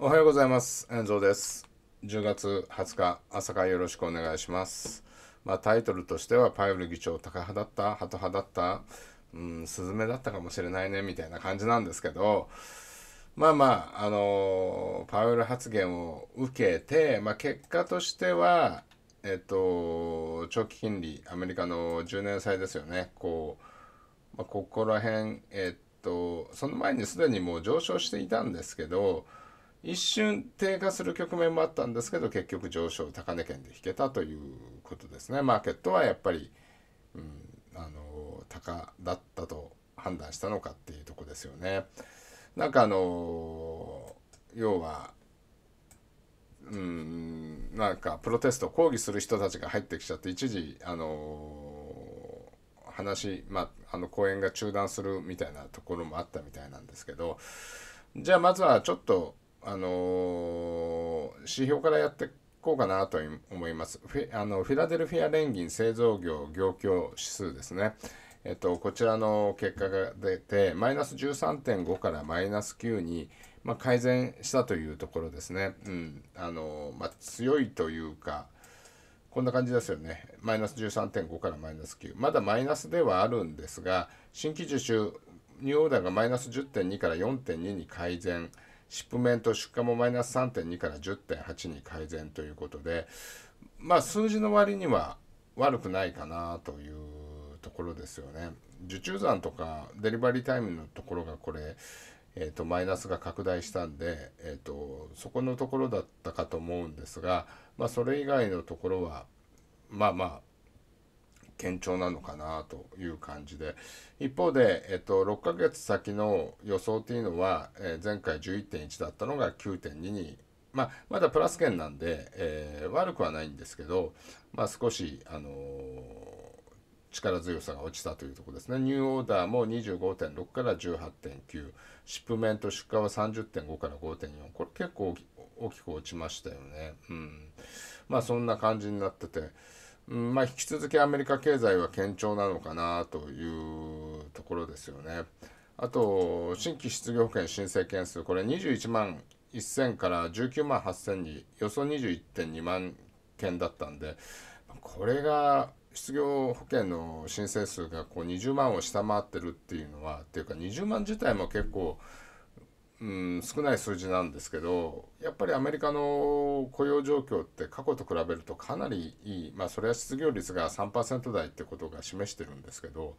おはようございます。遠藤です。10月20日、朝からよろしくお願いします。まあ、タイトルとしては、パウル議長、タカ派だったハト派だったうん、スズメだったかもしれないね、みたいな感じなんですけど、まあまあ、あのー、パウル発言を受けて、まあ、結果としては、えっと、長期金利、アメリカの10年債ですよね、こう、まあ、ここら辺、えっと、その前にすでにもう上昇していたんですけど、一瞬低下する局面もあったんですけど結局上昇高値圏で引けたということですねマーケットはやっぱり、うん、あの高だったと判断したのかっていうとこですよね。なんかあの要はうんなんかプロテスト抗議する人たちが入ってきちゃって一時あの話、まあ、あの講演が中断するみたいなところもあったみたいなんですけどじゃあまずはちょっとあのー、指標からやっていこうかなと思います。フィあのフィラデルフィア連銀製造業業況指数ですね。えっと、こちらの結果が出て、マイナス13.5からマイナス9に、まあ、改善したというところですね。うん。あの、まあ、強いというか、こんな感じですよね。マイナス13.5からマイナス9。まだマイナスではあるんですが、新規受注、ニューオーダーがマイナス10.2から4.2に改善。シップメント出荷もマイナス3.2から10.8に改善ということで、まあ、数字の割には悪くないかなというところですよね。受注残とかデリバリータイムのところがこれ、えーと、マイナスが拡大したんで、えーとそこのところだったかと思うんですが、まあ、それ以外のところはまあまあ堅調なのかなという感じで一方で、えっと、6ヶ月先の予想というのは、えー、前回11.1だったのが9.2に、まあ、まだプラス圏なんで、えー、悪くはないんですけど、まあ、少し、あのー、力強さが落ちたというところですねニューオーダーも25.6から18.9シップメント出荷は30.5から5.4これ結構大きく落ちましたよね。うんまあそんな感じになってて、うんまあ、引き続きアメリカ経済は堅調なのかなというところですよね。あと、新規失業保険申請件数、これ21万1000から19万8000に、予想21.2万件だったんで、これが失業保険の申請数がこう20万を下回ってるっていうのは、っていうか20万自体も結構、うん、少ない数字なんですけどやっぱりアメリカの雇用状況って過去と比べるとかなりいい、まあ、それは失業率が3%台ってことが示してるんですけど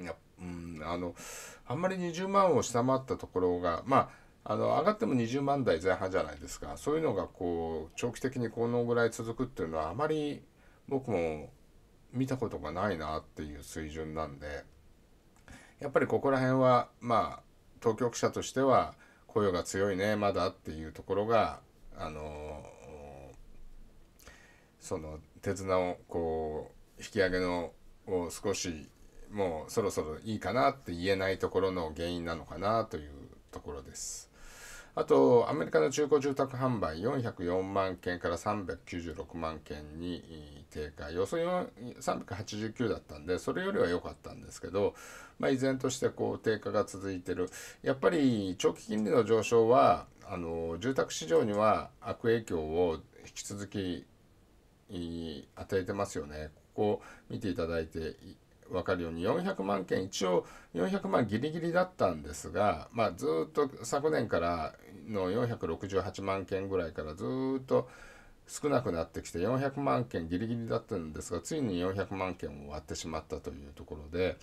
や、うん、あのあんまり20万を下回ったところがまああの上がっても20万台前半じゃないですかそういうのがこう長期的にこのぐらい続くっていうのはあまり僕も見たことがないなっていう水準なんでやっぱりここら辺はまあ当局者としては雇用が強いねまだっていうところがあのその手綱をこう引き上げのを少しもうそろそろいいかなって言えないところの原因なのかなというところです。あと、アメリカの中古住宅販売404万件から396万件に低下。予想389だったんで、それよりは良かったんですけど、まあ、依然としてこう低下が続いてる。やっぱり長期金利の上昇は、あの住宅市場には悪影響を引き続き与えてますよね。ここ見ていただいて分かるように400万件一応400万ギリギリだったんですが、まあ、ずっと昨年からの468万件ぐらいからずっと少なくなってきて400万件ギリギリだったんですがついに400万件を割ってしまったというところで、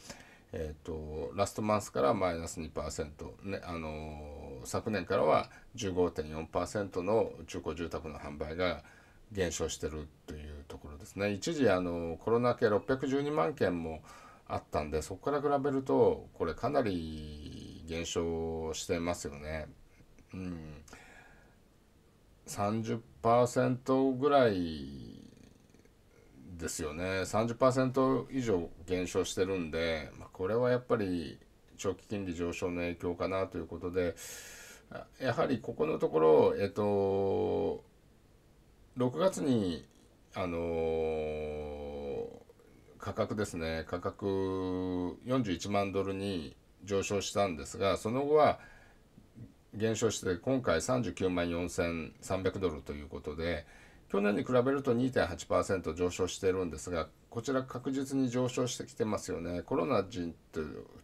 えーと、ラストマンスからマイナス2%、ねあのー、昨年からは15.4%の中古住宅の販売が減少してるというところですね一時あのコロナ系612万件もあったんでそこから比べるとこれかなり減少してますよね。うん、30%ぐらいですよね30%以上減少してるんで、まあ、これはやっぱり長期金利上昇の影響かなということでやはりここのところ、えっと、6月にあのー、価格ですね価格41万ドルに上昇したんですがその後は減少して今回39万4300ドルということで去年に比べると2.8%上昇してるんですがこちら確実に上昇してきてますよねコロナ時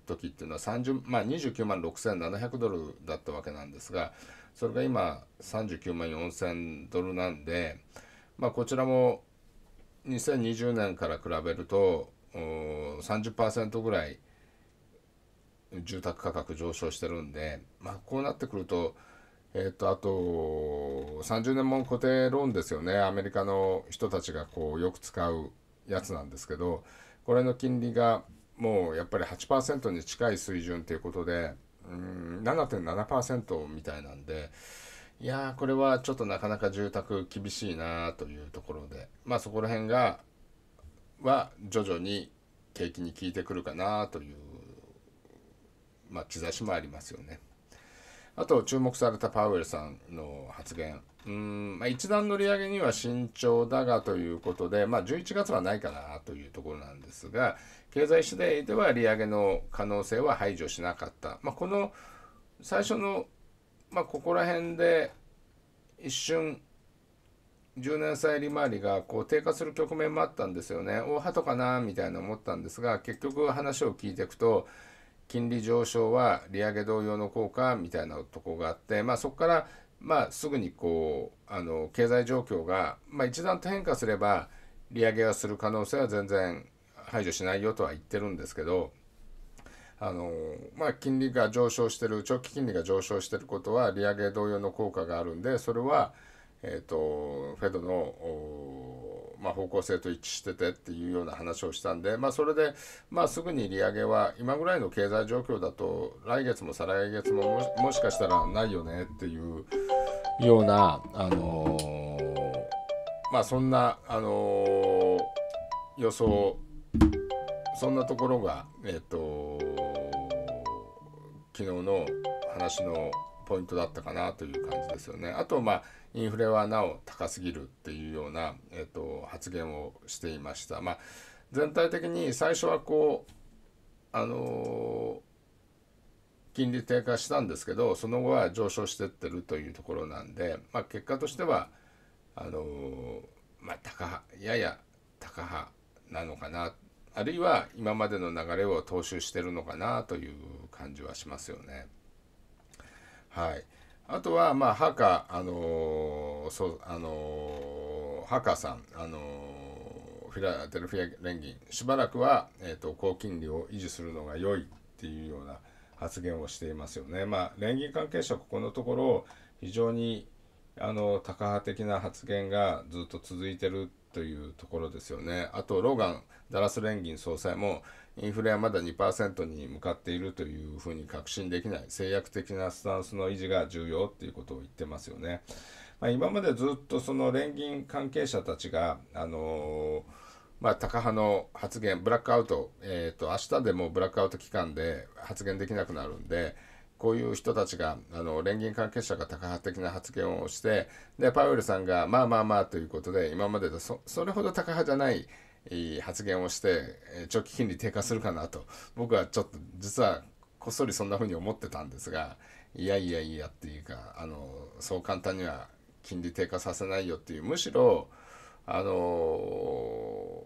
時っていうのはまあ、29万6700ドルだったわけなんですがそれが今39万4000ドルなんで。まあ、こちらも2020年から比べると30%ぐらい住宅価格上昇してるんで、まあ、こうなってくると,、えー、とあと30年もの固定ローンですよねアメリカの人たちがこうよく使うやつなんですけどこれの金利がもうやっぱり8%に近い水準ということで7.7%みたいなんで。いやこれはちょっとなかなか住宅厳しいなというところでまあそこら辺がは徐々に景気に効いてくるかなという、まあ、兆しもありますよね。あと注目されたパウエルさんの発言うん、まあ、一段の利上げには慎重だがということで、まあ、11月はないかなというところなんですが経済指第では利上げの可能性は排除しなかった、まあ、この最初のまあ、ここら辺で一瞬10年債利回りがこう低下する局面もあったんですよね大とかなみたいな思ったんですが結局話を聞いていくと金利上昇は利上げ同様の効果みたいなとこがあって、まあ、そこからまあすぐにこうあの経済状況が、まあ、一段と変化すれば利上げはする可能性は全然排除しないよとは言ってるんですけど。あのまあ、金利が上昇してる長期金利が上昇してることは利上げ同様の効果があるんでそれは、えーと、フェドの、まあ、方向性と一致しててっていうような話をしたんで、まあ、それで、まあ、すぐに利上げは今ぐらいの経済状況だと来月も再来月ももしかしたらないよねっていうような、あのー、まあ、そんな、あのー、予想そんなところが、えーと、と昨日の話のポイントだったかなという感じですよね。あと、まあ、インフレはなお高すぎるっていうような、えー、と発言をしていました。まあ、全体的に最初はこうあのー、金利低下したんですけどその後は上昇してってるというところなんで、まあ、結果としてはあのー、まあ、高やや高派なのかなあるいは今までの流れを踏襲してるのかなという感じはしますよね。はい、あとは、まあ、ハカ、あのー、そうあのー、ハカさん、あのー、フィラデルフィア連銀、しばらくは、えーと、高金利を維持するのが良いっていうような発言をしていますよね。まあ、連銀関係者、ここのところ、非常にあの高派的な発言がずっと続いてるというところですよね。あとローガンダラス連銀総裁もインフレはまだ2%に向かっているというふうに確信できない制約的なスタンスの維持が重要っていうことを言ってますよね。まあ、今までずっとその連銀関係者たちが、あのーまあ、高派の発言、ブラックアウト、えーと明日でもブラックアウト期間で発言できなくなるんで、こういう人たちが、あの、連銀関係者が高波的な発言をして、で、パウエルさんが、まあまあまあということで、今までとそれほど高派じゃない、発言をして、長期金利低下するかなと、僕はちょっと実はこっそりそんな風に思ってたんですが、いやいやいやっていうか、あの、そう簡単には金利低下させないよっていう、むしろ、あの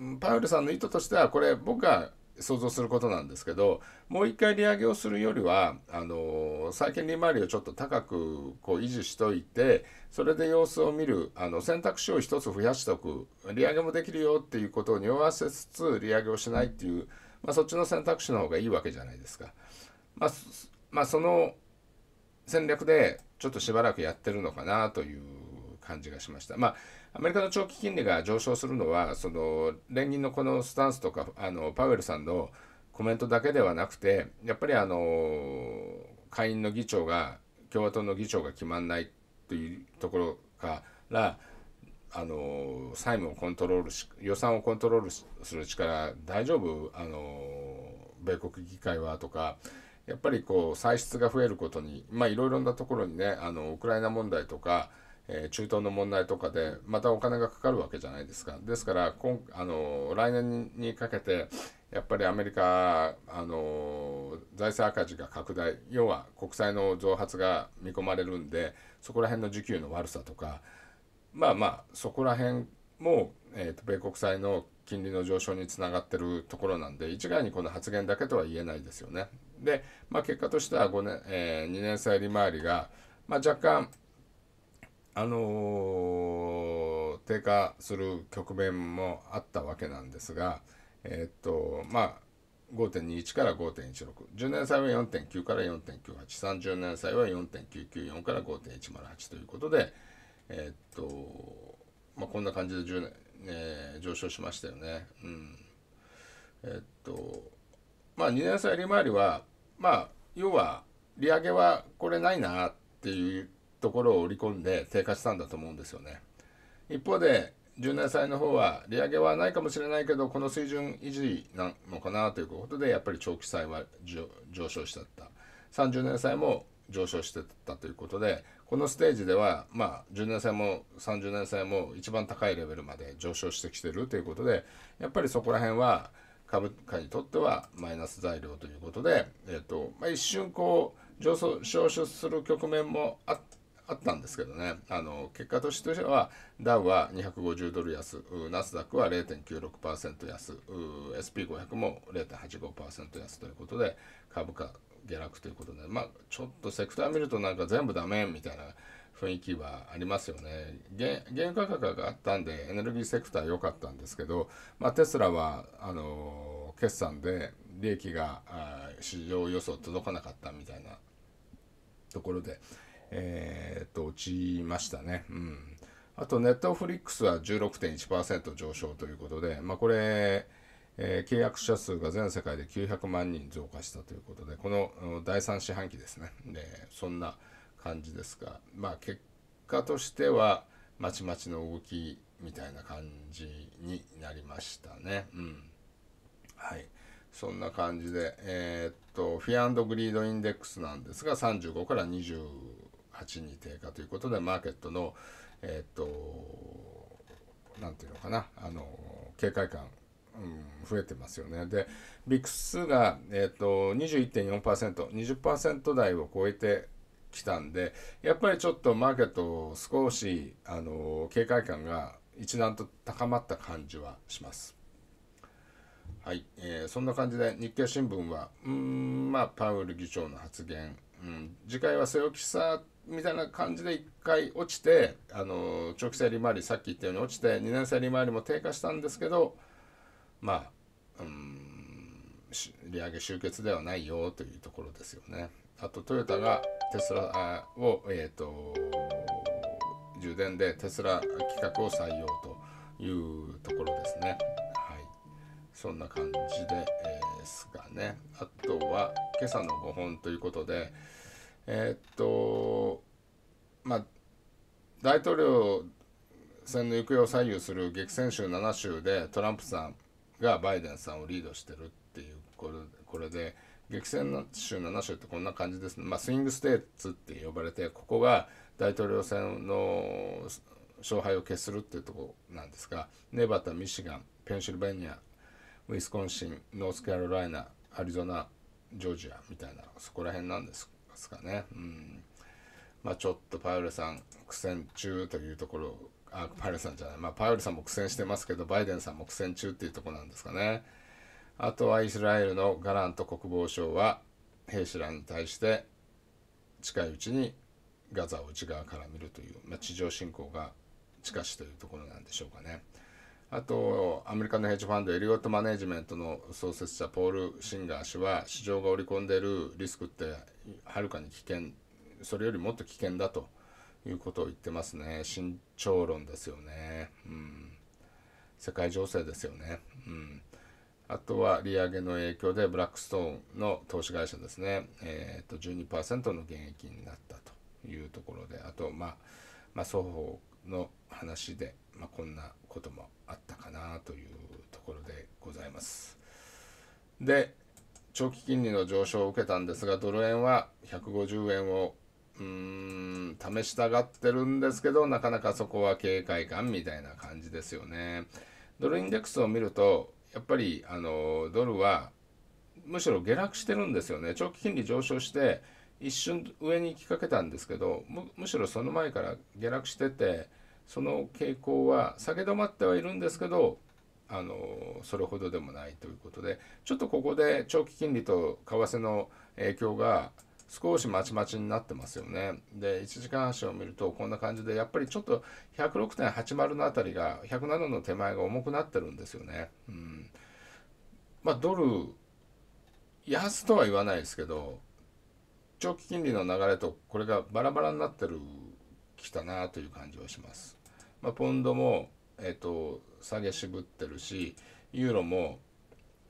ー、パウエルさんの意図としては、これ僕が想像することなんですけどもう一回利上げをするよりはあの債券利回りをちょっと高くこう維持しといてそれで様子を見るあの選択肢を1つ増やしておく利上げもできるよっていうことを匂わせつつ利上げをしないっていう、まあ、そっちの選択肢の方がいいわけじゃないですか。まあ、まあ、その戦略でちょっとしばらくやってるのかなという感じがしました。まあ、アメリカの長期金利が上昇するのは、その連銀のこのスタンスとか、あのパウエルさんのコメントだけではなくて、やっぱりあの下院の議長が、共和党の議長が決まんないというところからあの債務をコントロールし予算をコントロールする力大丈夫あの米国議会はとかやっぱりこう歳出が増えることにまあいろいろなところにねあのウクライナ問題とかえ中東の問題とかでまたお金がかかるわけじゃないですか。ですから今あの来年にかけてやっぱりアメリカあの財政赤字が拡大要は国債の増発が見込まれるんでそこら辺の需給の悪さとかまあまあそこら辺も、えーと、と米国債の金利の上昇につながってるところなんで一概にこの発言だけとは言えないですよね。で、まあ、結果としては5年、えー、2年債利回りが、まあ、若干あのー、低下する局面もあったわけなんですが、えー、っとまあ、5.21から5.1610年債は4.9から4.9830年債は4.994から5.108ということで、えー、っとまあ、こんな感じで10年、えー、上昇しましたよね。うんえっとまあ、2年債利回りは、まあ、要は利上げはこれないなっていうところを織り込んで低下したんだと思うんですよね。一方で10年債の方は利上げはないかもしれないけどこの水準維持なのかなということでやっぱり長期債は上昇しちゃった30年債も上昇してたということでこのステージではまあ10年債も30年債も一番高いレベルまで上昇してきてるということでやっぱりそこら辺は株価にとってはマイナス材料ということで、えっとまあ、一瞬こう上昇する局面もあってあったんですけどねあの結果としてはダウは250ドル安ナスダックは0.96%安 SP500 も0.85%安ということで株価下落ということでまあちょっとセクター見るとなんか全部ダメみたいな雰囲気はありますよね原油価格があったんでエネルギーセクター良かったんですけど、まあ、テスラはあの決算で利益が市場予想届かなかったみたいなところで。えー、っと、落ちましたね。うん。あと、ネットフリックスは16.1%上昇ということで、まあ、これ、えー、契約者数が全世界で900万人増加したということで、この第3四半期ですね。で、そんな感じですが、まあ、結果としては、まちまちの動きみたいな感じになりましたね。うん。はい。そんな感じで、えー、っと、フィアンドグリードインデックスなんですが、35から2 8に低下ということで、マーケットの、えっと、なんていうのかな、あの、警戒感、うん、増えてますよね。で、ビックスが、えっと、21.4%、20%台を超えて、きたんでやっぱりちょっとマーケット少しあの警戒感が一段と高まった感じはします。はい、えー、そんな感じで日経新聞はうんまあパウエル議長の発言、うん、次回は瀬尾記きさみたいな感じで1回落ちてあの長期債利回りさっき言ったように落ちて2年生利回りも低下したんですけどまあうん利上げ終結ではないよというところですよね。あとトヨタがテスラを、えーと、充電でテスラ規格を採用というところですね。はい、そんな感じで、えですかね。あとは今朝の5本ということで。えー、っとまあ大統領選の行方を左右する激戦州7州でトランプさんがバイデンさんをリードしてるっていうこれこれで激戦州7州ってこんな感じですね、まあ、スイングステーツって呼ばれてここが大統領選の勝敗を決するっていうとこなんですがネバダミシガンペンシルベニアウィスコンシンノースカロライナアリゾナジョージアみたいなそこら辺なんですますかね。うんまあ、ちょっとパウルさん苦戦中というところあパウルさんじゃない、まあ、パウルさんも苦戦してますけどバイデンさんも苦戦中っていうとこなんですかね。あとはイスラエルのガラント国防相は兵士らに対して近いうちにガザを内側から見るという、まあ、地上侵攻が近しというところなんでしょうかね。あとアメリカのヘッジファンドエリオットマネジメントの創設者ポール・シンガー氏は市場が織り込んでるリスクってはるかに危険それよりもっと危険だということを言ってますね慎重論ですよね、うん、世界情勢ですよね、うん、あとは利上げの影響でブラックストーンの投資会社ですね、えー、と12%の減益になったというところであとまあ、まあ、双方の話で、まあ、こんなこともあったかなというところでございます。で長期金利の上昇を受けたんですがドル円は150円をうん試したがってるんですけどなかなかそこは警戒感みたいな感じですよね。ドルインデックスを見るとやっぱりあのドルはむしろ下落してるんですよね長期金利上昇して一瞬上に行きかけたんですけどむしろその前から下落しててその傾向は下げ止まってはいるんですけどあのそれほどでもないということでちょっとここで長期金利と為替の影響が少しまちまちになってますよね。で、1時間足を見るとこんな感じで、やっぱりちょっと106.80のあたりが、107の手前が重くなってるんですよね。うん。まあ、ドル、安とは言わないですけど、長期金利の流れとこれがバラバラになってるきたなという感じはします。まあ、ポンドも、えーと、下げ渋ってるしユーロも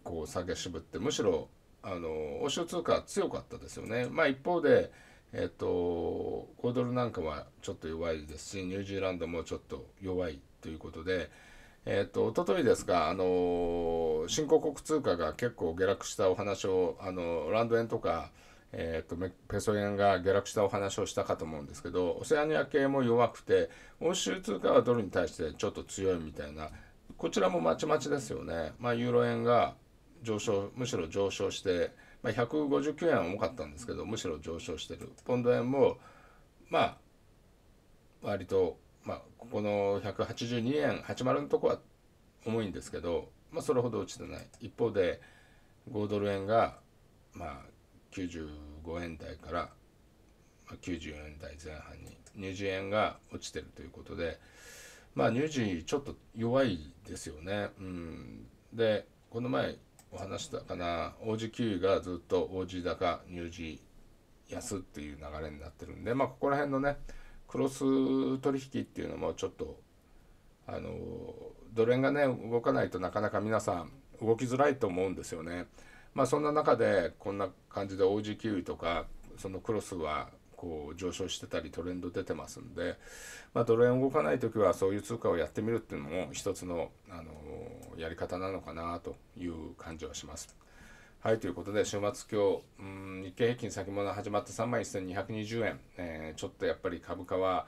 こう下げ渋ってむしろあの欧州通貨は強かったですよね。まあ、一方でえっ、ー、と、5ドルなんかはちょっと弱いですし、ニュージーランドもちょっと弱いということで、えっ、ー、と、一昨日ですが、あの新興国通貨が結構下落したお話を、あのランド円とか、えーと、ペソ円が下落したお話をしたかと思うんですけどオセアニア系も弱くて欧州通貨はドルに対してちょっと強いみたいなこちらもまちまちですよね、まあ、ユーロ円が上昇むしろ上昇して、まあ、159円は重かったんですけどむしろ上昇してるポンド円もまあ割と、まあ、ここの182円80のとこは重いんですけど、まあ、それほど落ちてない一方で5ドル円がまあ95円台から90円台前半にニュージー円が落ちてるということでまあニュージーちょっと弱いですよね。うん、でこの前お話したかな王子ジーがずっと王子高ニュージー安っていう流れになってるんでまあここら辺のねクロス取引っていうのもちょっとあのドル円がね動かないとなかなか皆さん動きづらいと思うんですよね。まあ、そんな中でこんな感じで OG キウイとかそのクロスはこう上昇してたりトレンド出てますんで、まあ、ドル円動かない時はそういう通貨をやってみるっていうのも一つの、あのやり方なのかなという感じはします。はい、ということで、週末今日、うん、日経平均先物始まって3万1220円、えー、ちょっとやっぱり株価は、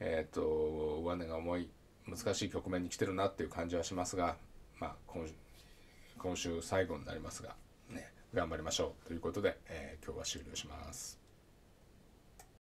えっ、ー、と、上値が重い、難しい局面に来てるなっていう感じはしますが、まあ、今今週最後になりますが。頑張りましょうということで、えー、今日は終了します。